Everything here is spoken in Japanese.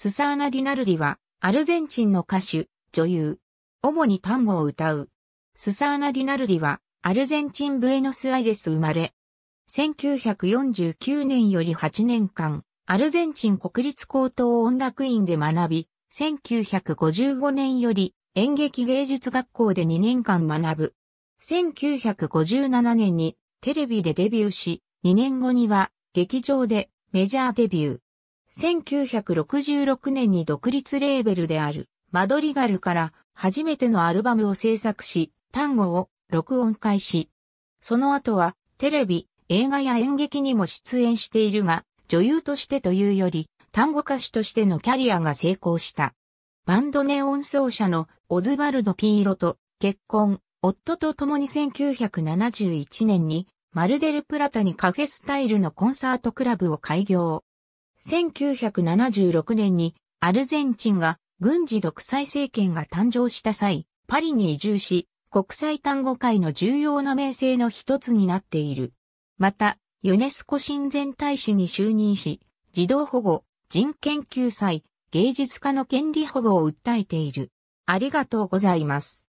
スサーナ・ディナルディは、アルゼンチンの歌手、女優。主に単語を歌う。スサーナ・ディナルディは、アルゼンチン・ブエノスアイレス生まれ。1949年より8年間、アルゼンチン国立高等音楽院で学び、1955年より演劇芸術学校で2年間学ぶ。1957年にテレビでデビューし、2年後には劇場でメジャーデビュー。1966年に独立レーベルであるマドリガルから初めてのアルバムを制作し、単語を録音開始。その後はテレビ、映画や演劇にも出演しているが、女優としてというより、単語歌手としてのキャリアが成功した。バンドネオン奏者のオズバルド・ピーロと結婚、夫と共に1971年にマルデルプラタにカフェスタイルのコンサートクラブを開業。1976年にアルゼンチンが軍事独裁政権が誕生した際、パリに移住し、国際単語界の重要な名声の一つになっている。また、ユネスコ親善大使に就任し、児童保護、人権救済、芸術家の権利保護を訴えている。ありがとうございます。